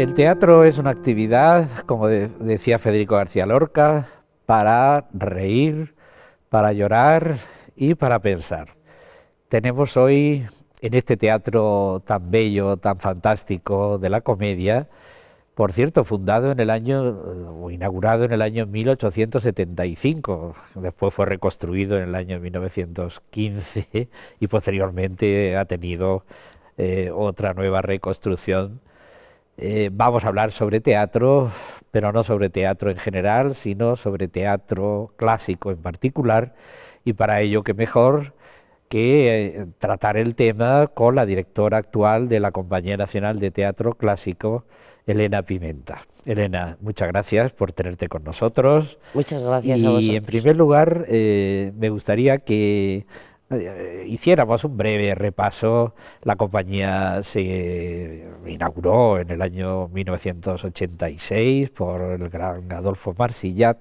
El teatro es una actividad, como decía Federico García Lorca, para reír, para llorar y para pensar. Tenemos hoy en este teatro tan bello, tan fantástico de la comedia, por cierto, fundado en el año, o inaugurado en el año 1875, después fue reconstruido en el año 1915 y posteriormente ha tenido eh, otra nueva reconstrucción eh, vamos a hablar sobre teatro, pero no sobre teatro en general, sino sobre teatro clásico en particular, y para ello qué mejor que eh, tratar el tema con la directora actual de la Compañía Nacional de Teatro Clásico, Elena Pimenta. Elena, muchas gracias por tenerte con nosotros. Muchas gracias y a vosotros. Y en primer lugar, eh, me gustaría que eh, eh, hiciéramos un breve repaso. La compañía se inauguró en el año 1986 por el gran Adolfo Marsillat.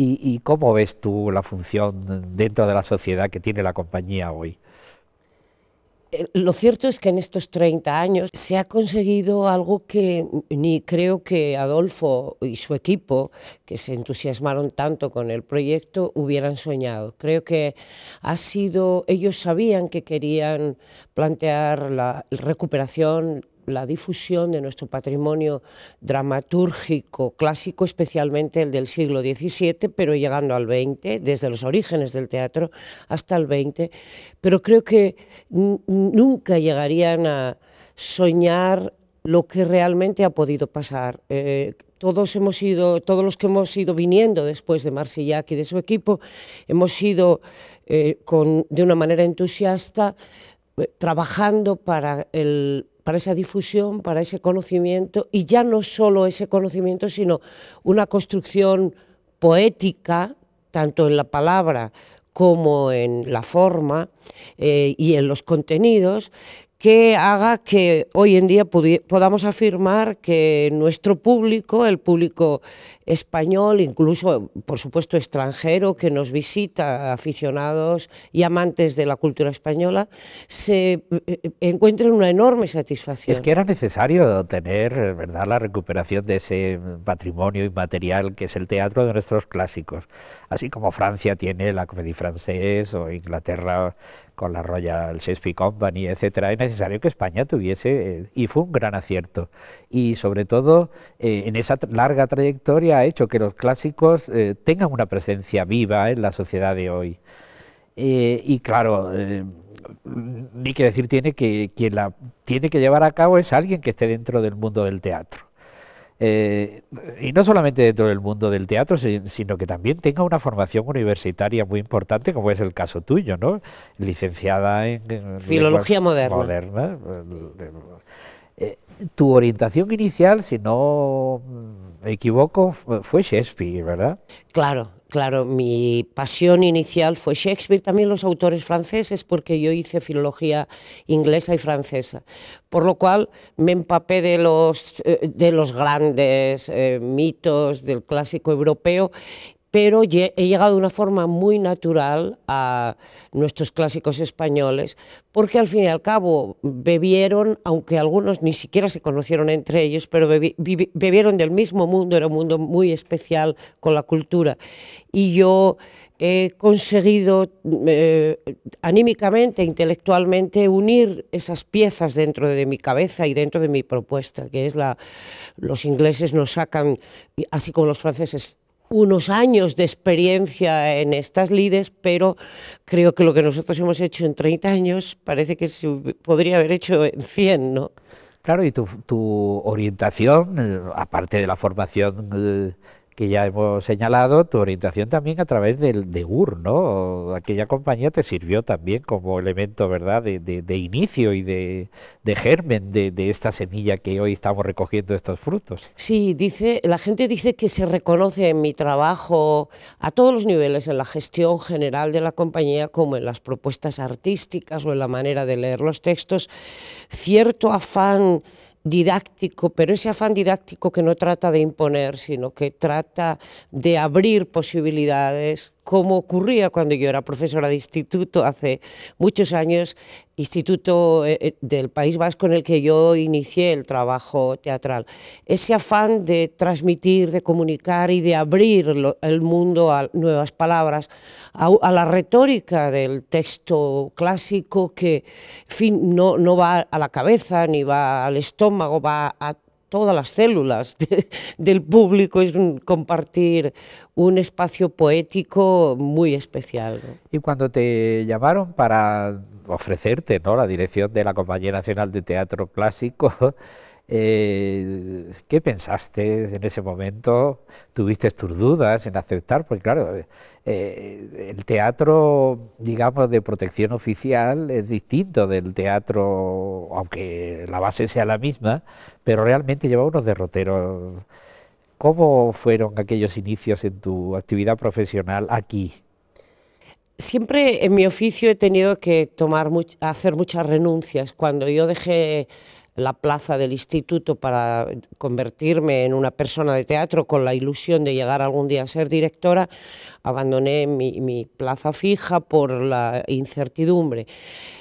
¿Y, cómo ves tú la función dentro de la sociedad que tiene la compañía hoy? Eh, lo cierto es que en estos 30 años se ha conseguido algo que ni creo que Adolfo y su equipo, que se entusiasmaron tanto con el proyecto, hubieran soñado. Creo que ha sido, ellos sabían que querían plantear la recuperación la difusión de nuestro patrimonio dramatúrgico clásico, especialmente el del siglo XVII, pero llegando al XX, desde los orígenes del teatro hasta el XX, pero creo que nunca llegarían a soñar lo que realmente ha podido pasar. Eh, todos hemos ido, todos los que hemos ido viniendo después de Marsillac y de su equipo, hemos ido eh, de una manera entusiasta eh, trabajando para el para esa difusión, para ese conocimiento, y ya no solo ese conocimiento, sino una construcción poética, tanto en la palabra como en la forma eh, y en los contenidos, que haga que hoy en día podamos afirmar que nuestro público, el público español, incluso, por supuesto, extranjero que nos visita, aficionados y amantes de la cultura española, se eh, eh, encuentren una enorme satisfacción. Es que era necesario tener, ¿verdad?, la recuperación de ese patrimonio inmaterial que es el teatro de nuestros clásicos, así como Francia tiene la Comédie Française, o Inglaterra con la Royal Shakespeare Company, etcétera, es necesario que España tuviese, eh, y fue un gran acierto, y sobre todo en esa larga trayectoria ha hecho que los clásicos eh, tengan una presencia viva en la sociedad de hoy. Eh, y claro, eh, ni que decir tiene que quien la tiene que llevar a cabo es alguien que esté dentro del mundo del teatro. y no solamente dentro del mundo del teatro, sino que también tenga una formación universitaria muy importante, como es el caso tuyo, ¿no? Licenciada en... Filología moderna eh, tu orientación inicial, si no me equivoco, fue Shakespeare, ¿verdad? Claro, claro. Mi pasión inicial fue Shakespeare, también los autores franceses, porque yo hice filología inglesa y francesa. Por lo cual me empapé de los, eh, de los grandes eh, mitos del clásico europeo, pero he llegado de una forma muy natural a nuestros clásicos españoles, porque al fin y al cabo bebieron, aunque algunos ni siquiera se conocieron entre ellos, pero bebieron del mismo mundo, era un mundo muy especial con la cultura. Y yo he conseguido eh, anímicamente, intelectualmente, unir esas piezas dentro de mi cabeza y dentro de mi propuesta, que es la, los ingleses nos sacan, así como los franceses unos años de experiencia en estas lides, pero creo que lo que nosotros hemos hecho en 30 años parece que se podría haber hecho en 100, ¿no? Claro, y tu, orientación, eh, aparte de la formación... Eh, que ya hemos señalado, tu orientación también a través del de UR, ¿no? Aquella compañía te sirvió también como elemento, ¿verdad?, de, de, inicio y de, de germen de, esta semilla que hoy estamos recogiendo estos frutos. Sí, dice, la gente dice que se reconoce en mi trabajo a todos los niveles, en la gestión general de la compañía, como en las propuestas artísticas o en la manera de leer los textos, cierto afán didáctico, pero ese afán didáctico que no trata de imponer, sino que trata de abrir posibilidades como ocurría cuando yo era profesora de instituto hace muchos años, instituto eh, eh, del País Vasco en el que yo inicié el trabajo teatral. Ese afán de transmitir, de comunicar y de abrir el mundo a nuevas palabras, a, la retórica del texto clásico que fin, no, no va a la cabeza ni va al estómago, va a todas las células del público, es compartir un espacio poético muy especial. Y cuando te llamaron para ofrecerte la dirección de la Compañía Nacional de Teatro Clásico, eh, ¿Qué pensaste en ese momento? ¿Tuviste tus dudas en aceptar? Porque claro, eh, eh, el teatro, digamos, de protección oficial es distinto del teatro, aunque la base sea la misma, pero realmente lleva unos derroteros. ¿Cómo fueron aquellos inicios en tu actividad profesional aquí? Siempre en mi oficio he tenido que tomar hacer muchas renuncias. Cuando yo dejé la plaza del instituto para convertirme en una persona de teatro con la ilusión de llegar algún día a ser directora, abandoné mi, plaza fija por la incertidumbre.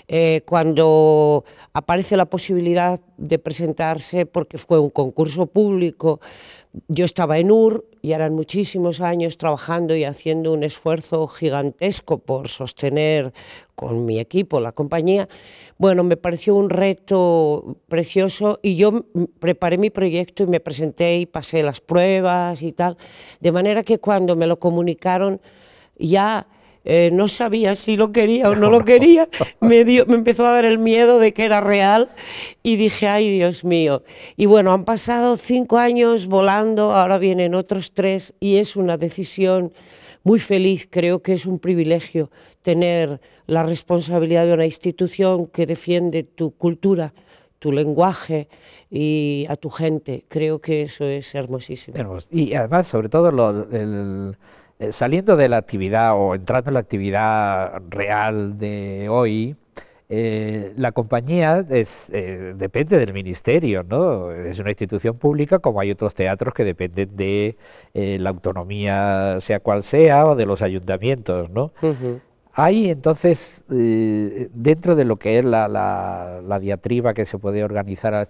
Eh, cuando aparece la posibilidad de presentarse, porque fue un concurso público, yo estaba en UR y eran muchísimos años trabajando y haciendo un esfuerzo gigantesco por sostener con mi equipo la compañía. Bueno, me pareció un reto precioso y yo preparé mi proyecto y me presenté y pasé las pruebas y tal. De manera que cuando me lo comunicaron ya eh, no sabía si lo quería o no lo quería, me, me empezó a dar el miedo de que era real y dije, ay Dios mío. Y bueno, han pasado cinco años volando, ahora vienen otros tres y es una decisión muy feliz, creo que es un privilegio tener la responsabilidad de una institución que defiende tu cultura, tu lenguaje y a tu gente. Creo que eso es hermosísimo. Y además, sobre todo, lo, el eh, saliendo de la actividad o entrando en la actividad real de hoy, eh, la compañía eh, depende del ministerio, ¿no? Es una institución pública como hay otros teatros que dependen de la autonomía, sea cual sea, o de los ayuntamientos, ¿no? Hay entonces, dentro de lo que es la, diatriba que se puede organizar a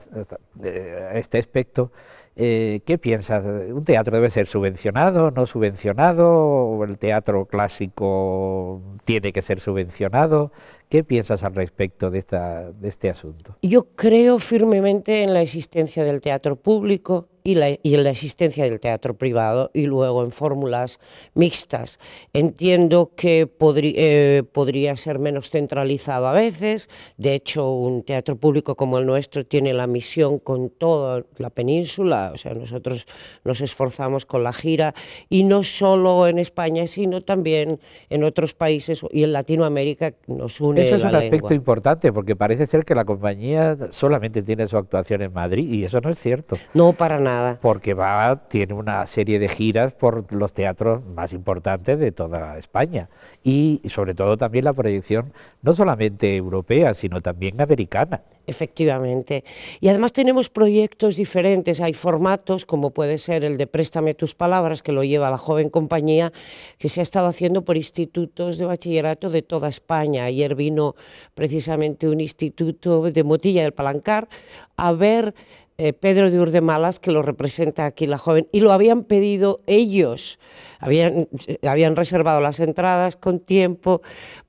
este aspecto, eh, ¿Qué piensas? ¿Un teatro debe ser subvencionado, no subvencionado? ¿O el teatro clásico tiene que ser subvencionado? ¿Qué piensas al respecto de, esta, de este asunto? Yo creo firmemente en la existencia del teatro público y, la, y en la existencia del teatro privado y luego en fórmulas mixtas. Entiendo que eh, podría ser menos centralizado a veces. De hecho, un teatro público como el nuestro tiene la misión con toda la península. O sea, nosotros nos esforzamos con la gira y no solo en España, sino también en otros países y en Latinoamérica nos une eso es un aspecto importante, porque parece ser que la compañía solamente tiene su actuación en Madrid, y eso no es cierto. No, para nada. Porque va, tiene una serie de giras por los teatros más importantes de toda España, y sobre todo también la proyección no solamente europea, sino también americana. Efectivamente. Y además tenemos proyectos diferentes, hay formatos como puede ser el de Préstame tus palabras, que lo lleva la joven compañía, que se ha estado haciendo por institutos de bachillerato de toda España. Ayer vino precisamente un instituto de Motilla del Palancar a ver eh, Pedro de Urdemalas, que lo representa aquí la joven, y lo habían pedido ellos, eh, habían, reservado las entradas con tiempo,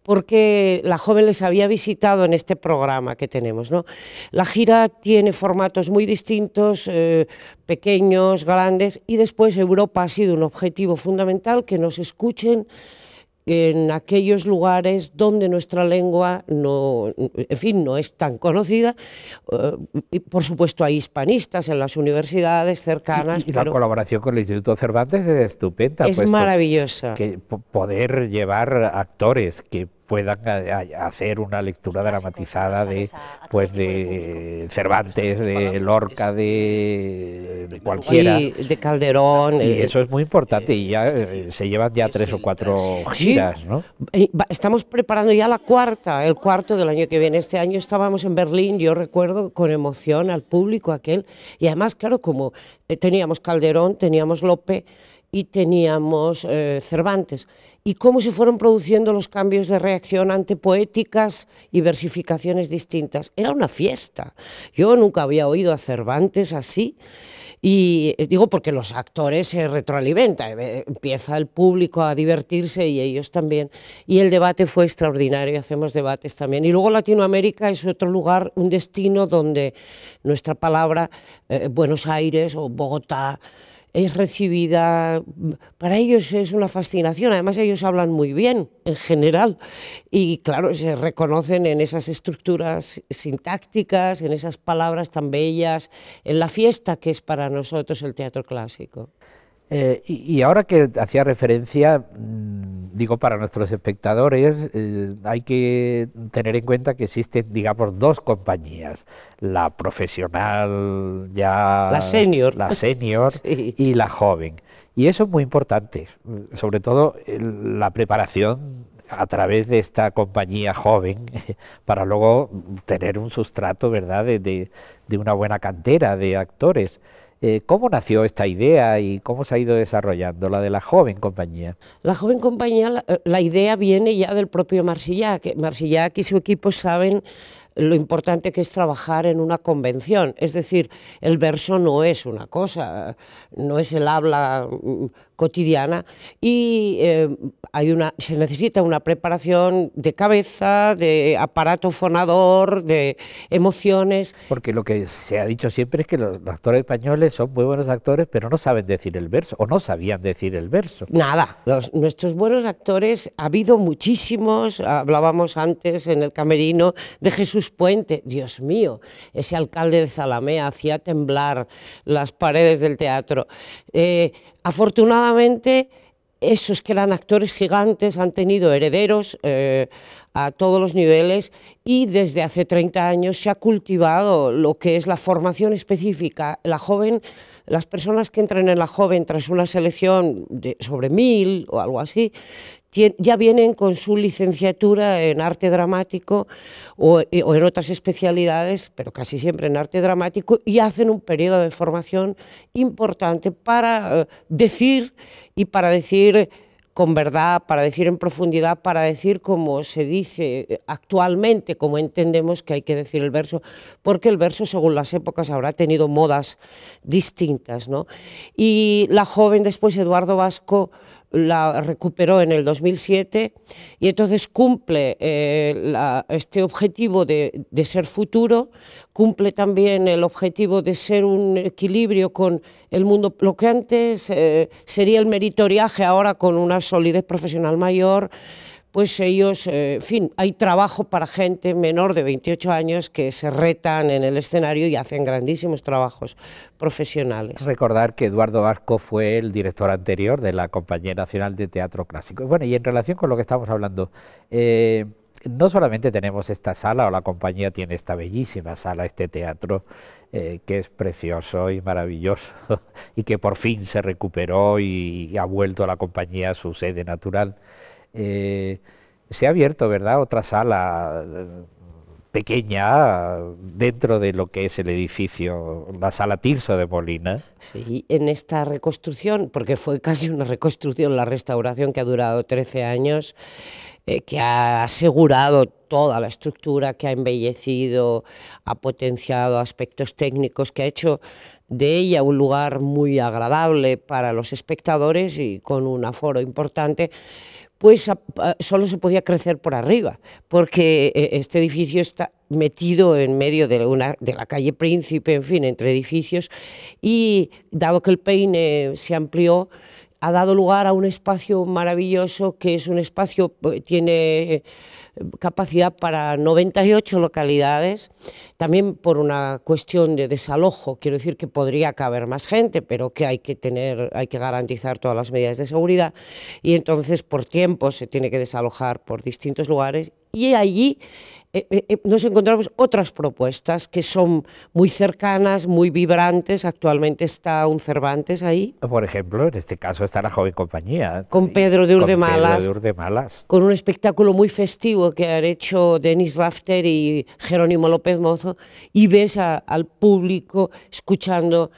porque la joven les había visitado en este programa que tenemos. ¿no? La gira tiene formatos muy distintos, eh, pequeños, grandes, y después Europa ha sido un objetivo fundamental, que nos escuchen en aquellos lugares donde nuestra lengua no, en fin, no es tan conocida. Eh, y por supuesto hay hispanistas en las universidades cercanas. Y, la colaboración con el Instituto Cervantes es estupenda. Es maravillosa. poder llevar actores que puedan hacer una lectura dramatizada de, pues, de Cervantes, pues de Lorca, de, cualquiera. de Calderón. Eh, eso es muy importante y ya eh, se llevan ya tres o cuatro giras, ¿no? Eh, estamos preparando ya la cuarta, el cuarto del año que viene. Este año estábamos en Berlín, yo recuerdo con emoción al público aquel y además, claro, como teníamos Calderón, teníamos Lope, y teníamos eh, Cervantes, y cómo se fueron produciendo los cambios de reacción ante poéticas y versificaciones distintas. Era una fiesta. Yo nunca había oído a Cervantes así. Y eh, digo porque los actores se retroalimentan, eh, empieza el público a divertirse y ellos también. Y el debate fue extraordinario, hacemos debates también. Y luego Latinoamérica es otro lugar, un destino donde nuestra palabra, Buenos Aires o Bogotá, es recibida, para ellos es una fascinación, además ellos hablan muy bien en general y claro, se reconocen en esas estructuras sintácticas, en esas palabras tan bellas, en la fiesta que es para nosotros el teatro clásico. Eh, y, ahora que hacía referencia, mm, digo, para nuestros espectadores, eh, hay que tener en cuenta que existen, digamos, dos compañías, la profesional ya... La senior. La senior y la joven. Y eso es muy importante, sobre todo la preparación a través de esta compañía joven para luego tener un sustrato, ¿verdad?, de una buena cantera de actores. Eh, ¿Cómo nació esta idea y cómo se ha ido desarrollando la de la joven compañía? La joven compañía, la, eh, la idea viene ya del propio Marsillac. Marsillac y su equipo saben lo importante que es trabajar en una convención. Es decir, el verso no es una cosa, no es el habla mm, cotidiana y eh, hay una, se necesita una preparación de cabeza, de aparato fonador, de emociones. Porque lo que se ha dicho siempre es que los, actores españoles son muy buenos actores, pero no saben decir el verso, o no sabían decir el verso. Nada, nuestros buenos actores, ha habido muchísimos, hablábamos antes en el camerino de Jesús Puente, Dios mío, ese alcalde de Zalamea hacía temblar las paredes del teatro. Eh, Afortunadamente, esos que eran actores gigantes han tenido herederos eh, a todos los niveles y desde hace 30 años se ha cultivado lo que es la formación específica. La joven, las personas que entran en la joven tras una selección de, sobre mil o algo así, ya vienen con su licenciatura en arte dramático eh, o, en otras especialidades, pero casi siempre en arte dramático, y hacen un periodo de formación importante para eh, decir y para decir con verdad, para decir en profundidad, para decir como se dice actualmente, como entendemos que hay que decir el verso, porque el verso según las épocas habrá tenido modas distintas. ¿no? Y la joven después, Eduardo Vasco, la recuperó en el 2007 y entonces cumple eh, este objetivo de, ser futuro, cumple también el objetivo de ser un equilibrio con el mundo, lo que antes eh, sería el meritoriaje, ahora con una solidez profesional mayor pues ellos, eh, fin, hay trabajo para gente menor de 28 años que se retan en el escenario y hacen grandísimos trabajos profesionales. Recordar que Eduardo Arco fue el director anterior de la Compañía Nacional de Teatro Clásico. Bueno, y en relación con lo que estamos hablando, eh, no solamente tenemos esta sala, o la compañía tiene esta bellísima sala, este teatro, eh, que es precioso y maravilloso, y que por fin se recuperó y, y ha vuelto a la compañía a su sede natural. Eh, se ha abierto, ¿verdad?, otra sala eh, pequeña dentro de lo que es el edificio, la sala Tirso de Molina. Sí, en esta reconstrucción, porque fue casi una reconstrucción, la restauración que ha durado 13 años, eh, que ha asegurado toda la estructura, que ha embellecido, ha potenciado aspectos técnicos, que ha hecho de ella un lugar muy agradable para los espectadores y con un aforo importante pues solo se podía crecer por arriba, porque eh, este edificio está metido en medio de, de la calle Príncipe, en fin, entre edificios, y dado que el peine se amplió, ha dado lugar a un espacio maravilloso que es un espacio, eh, tiene capacidad para 98 localidades, también por una cuestión de desalojo, quiero decir que podría caber más gente, pero que hay que tener, hay que garantizar todas las medidas de seguridad y entonces por tiempo se tiene que desalojar por distintos lugares y allí eh, eh, eh, nos encontramos otras propuestas que son muy cercanas, muy vibrantes. Actualmente está un Cervantes ahí. Por ejemplo, en este caso está la joven compañía. Con Pedro de Urdemalas. Con, con un espectáculo muy festivo que han hecho Denis Rafter y Jerónimo López Mozo. Y ves al público escuchando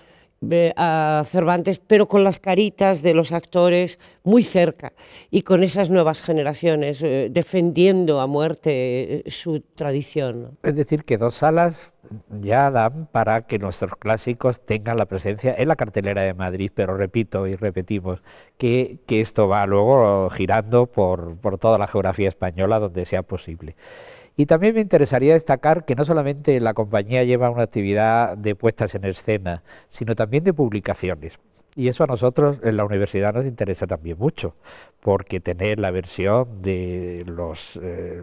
a Cervantes, pero con las caritas de los actores muy cerca y con esas nuevas generaciones eh, defendiendo a muerte eh, su tradición. Es decir, que dos salas ya dan para que nuestros clásicos tengan la presencia en la cartelera de Madrid, pero repito y repetimos que, que esto va luego girando por, por toda la geografía española donde sea posible. Y también me interesaría destacar que no solamente la compañía lleva una actividad de puestas en escena, sino también de publicaciones. Y eso a nosotros en la universidad nos interesa también mucho, porque tener la versión de los eh,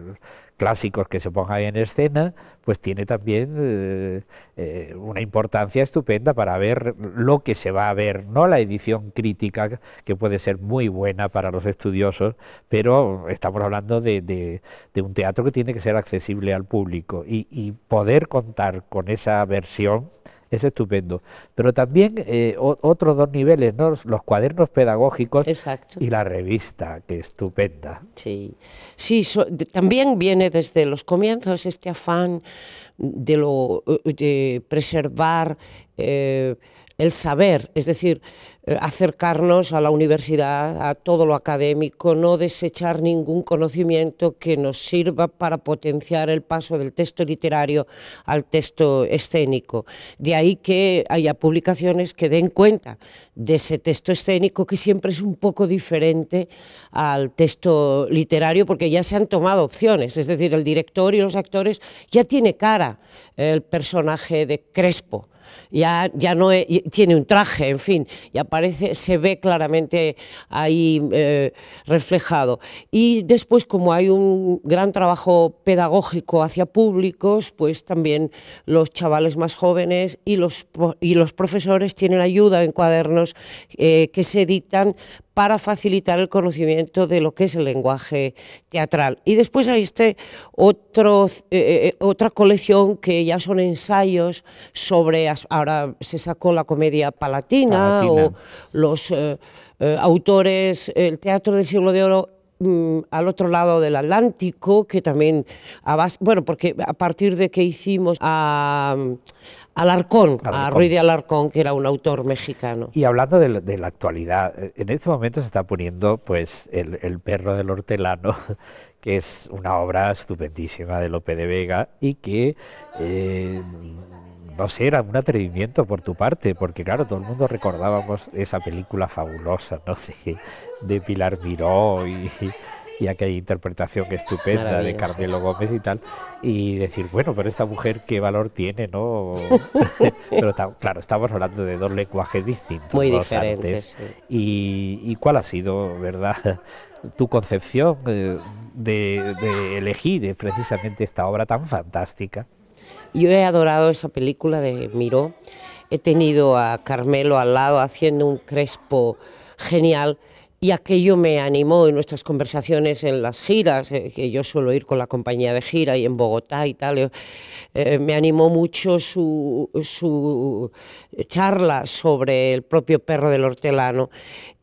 clásicos que se pongan en escena, pues tiene también eh, eh, una importancia estupenda para ver lo que se va a ver, no la edición crítica, que puede ser muy buena para los estudiosos, pero estamos hablando de, de un teatro que tiene que ser accesible al público y poder contar con esa versión es estupendo. Pero también eh, otros dos niveles, ¿no? los cuadernos pedagógicos y la revista, que estupenda. Sí, sí también viene desde los comienzos este afán de, lo, eh, preservar eh, el saber, es decir, eh, acercarnos a la universidad, a todo lo académico, no desechar ningún conocimiento que nos sirva para potenciar el paso del texto literario al texto escénico. De ahí que haya publicaciones que den cuenta de ese texto escénico que siempre es un poco diferente al texto literario porque ya se han tomado opciones, es decir, el director y los actores ya tiene cara el personaje de Crespo ya, ya no tiene un traje, en fin, y aparece, se ve claramente ahí eh, reflejado. Y después, como hay un gran trabajo pedagógico hacia públicos, pues también los chavales más jóvenes y los, y los profesores tienen ayuda en cuadernos eh, que se editan para facilitar el conocimiento de lo que es el lenguaje teatral. Y después hay este otro, eh, otra colección que ya son ensayos sobre ahora se sacó la comedia palatina, o los eh, eh, autores, el teatro del siglo de oro mm, al otro lado del Atlántico, que también, a bueno, porque a partir de que hicimos a, mm, Alarcón, a Ruiz de Alarcón, que era un autor mexicano. Y hablando de, la actualidad, eh, en este momento se está poniendo pues el, perro del hortelano, que es una obra estupendísima de Lope de Vega y que no sé, era un atrevimiento por tu parte, porque claro, todo el mundo recordábamos esa película fabulosa, ¿no? De, de Pilar Miró y, aquella interpretación estupenda de Carmelo Gómez y tal, y decir, bueno, pero esta mujer qué valor tiene, ¿no? pero claro, estamos hablando de dos lenguajes distintos. Muy diferentes. Y, cuál ha sido, verdad, tu concepción eh, de elegir eh, precisamente esta obra tan fantástica? Yo he adorado esa película de Miró. He tenido a Carmelo al lado haciendo un crespo genial y aquello me animó en nuestras conversaciones en las giras, eh, que yo suelo ir con la compañía de gira y en Bogotá y tal, eh, eh, me animó mucho su, su, charla sobre el propio perro del hortelano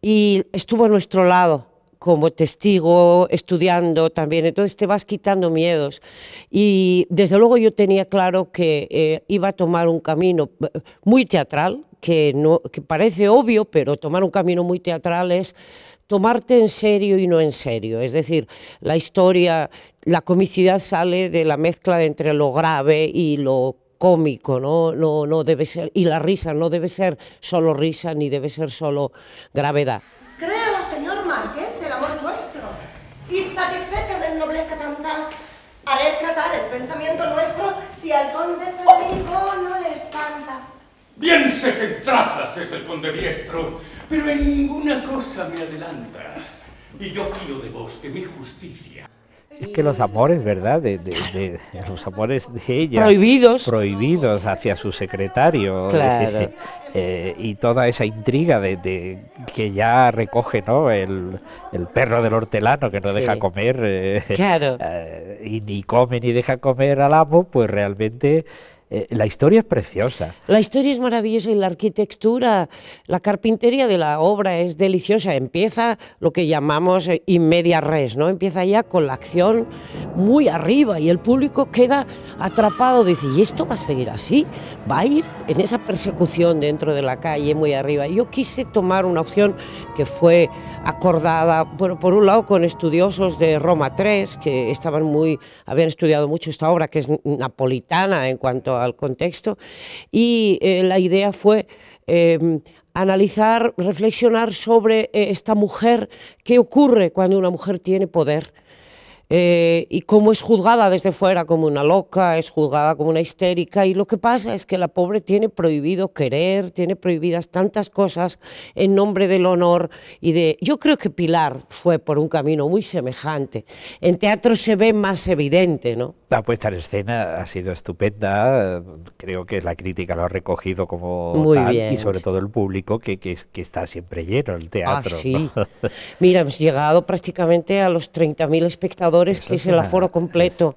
y estuvo a nuestro lado como testigo, estudiando también. Entonces te vas quitando miedos. Y desde luego yo tenía claro que eh, iba a tomar un camino eh, muy teatral, que, no, parece obvio, pero tomar un camino muy teatral es tomarte en serio y no en serio. Es decir, la historia, la comicidad sale de la mezcla entre lo grave y lo cómico, no debe ser, y la risa no debe ser solo risa ni debe ser solo gravedad. pensamiento nuestro si al conde Federico no le espanta. Bien sé que trazas es el conde diestro, pero en ninguna cosa me adelanta. Y yo pido de vos que mi justicia es que los amores, ¿verdad? De, los amores de ella. Prohibidos. Prohibidos hacia su secretario. Eh, y toda esa intriga de, que ya recoge, ¿no? El, perro del hortelano que no deja comer. Eh, eh, y ni come ni deja comer al amo, pues realmente eh, la historia es preciosa. La historia es maravillosa y la arquitectura, la carpintería de la obra es deliciosa. Empieza lo que llamamos eh, in res, ¿no? Empieza ya con la acción muy arriba y el público queda atrapado. Dice, ¿y esto va a seguir así? ¿Va a ir en esa persecución dentro de la calle muy arriba? Yo quise tomar una opción que fue acordada, por un lado con estudiosos de Roma 3, que estaban muy, habían estudiado mucho esta obra, que es napolitana en cuanto al contexto y eh, la idea fue em, analizar, reflexionar sobre eh, esta mujer, qué ocurre cuando una mujer tiene poder eh, y cómo es juzgada desde fuera como una loca, es juzgada como una histérica y lo que pasa es que la pobre tiene prohibido querer, tiene prohibidas tantas cosas en nombre del honor y de... Yo creo que Pilar fue por un camino muy semejante. En teatro se ve más evidente, ¿no? La puesta en escena ha sido estupenda, creo que la crítica lo ha recogido como muy tal bien. y sobre todo el público que, que, que está siempre lleno el ah, teatro. Ah, sí. Mira, hemos llegado prácticamente a los 30.000 espectadores que es el aforo completo.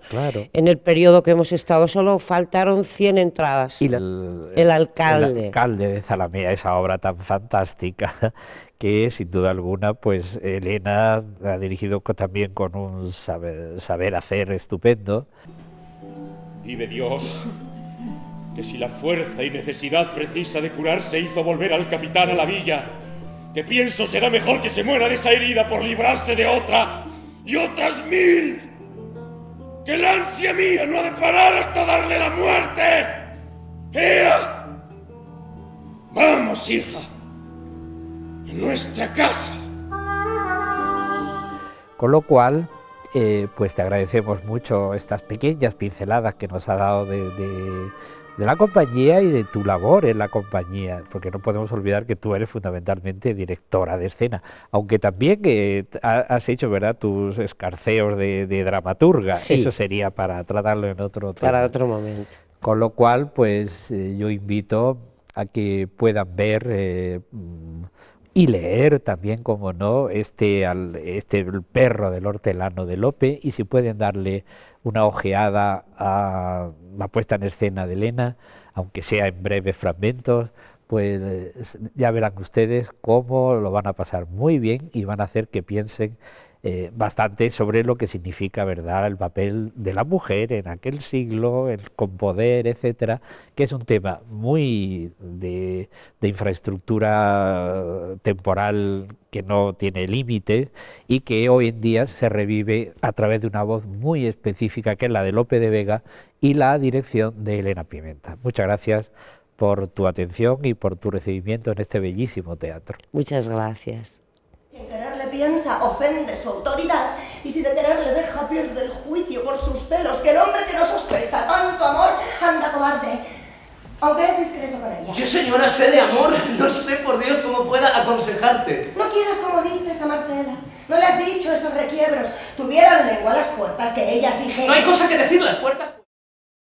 En el periodo que hemos estado solo faltaron 100 entradas. Y el, alcalde. alcalde de Zalamea, esa obra tan fantástica que sin duda alguna pues Elena ha dirigido también con un saber, saber hacer estupendo. Vive Dios, que si la fuerza y necesidad precisa de curar se hizo volver al capitán a la villa, que pienso será mejor que se muera de esa herida por librarse de otra y otras mil que la ansia mía no ha de parar hasta darle la muerte. ¡Ea! Vamos, hija, en nuestra casa. Con lo cual, eh, pues te agradecemos mucho estas pequeñas pinceladas que nos ha dado de de la compañía y de tu labor en la compañía, porque no podemos olvidar que tú eres fundamentalmente directora de escena, aunque también eh, has hecho, ¿verdad?, tus escarceos de, dramaturga. Eso sería para tratarlo en otro Para otro momento. Con lo cual, pues eh, yo invito a que puedan ver eh, y leer también, como no, este, al, este el perro del hortelano de Lope y si pueden darle una ojeada a la puesta en escena de Elena, aunque sea en breves fragmentos, pues eh, ya verán ustedes cómo lo van a pasar muy bien y van a hacer que piensen eh, bastante sobre lo que significa verdad el papel de la mujer en aquel siglo, el con poder, etcétera, que es un tema muy de, de infraestructura temporal que no tiene límites y que hoy en día se revive a través de una voz muy específica que es la de Lope de Vega y la dirección de Elena Pimenta. Muchas gracias por tu atención y por tu recibimiento en este bellísimo teatro. Muchas gracias. Sin quererle piensa, ofende su autoridad, y si de quererle deja, pierde el juicio por sus celos, que el hombre que no sospecha tanto amor anda cobarde. Aunque es discreto con ella. Yo, señora, sé de amor. No sé, por Dios, cómo pueda aconsejarte. No quieras como dices a Marcela. No le has dicho esos requiebros. Tuvieran lengua las puertas que ellas dijeron. No hay cosa que decir, las puertas...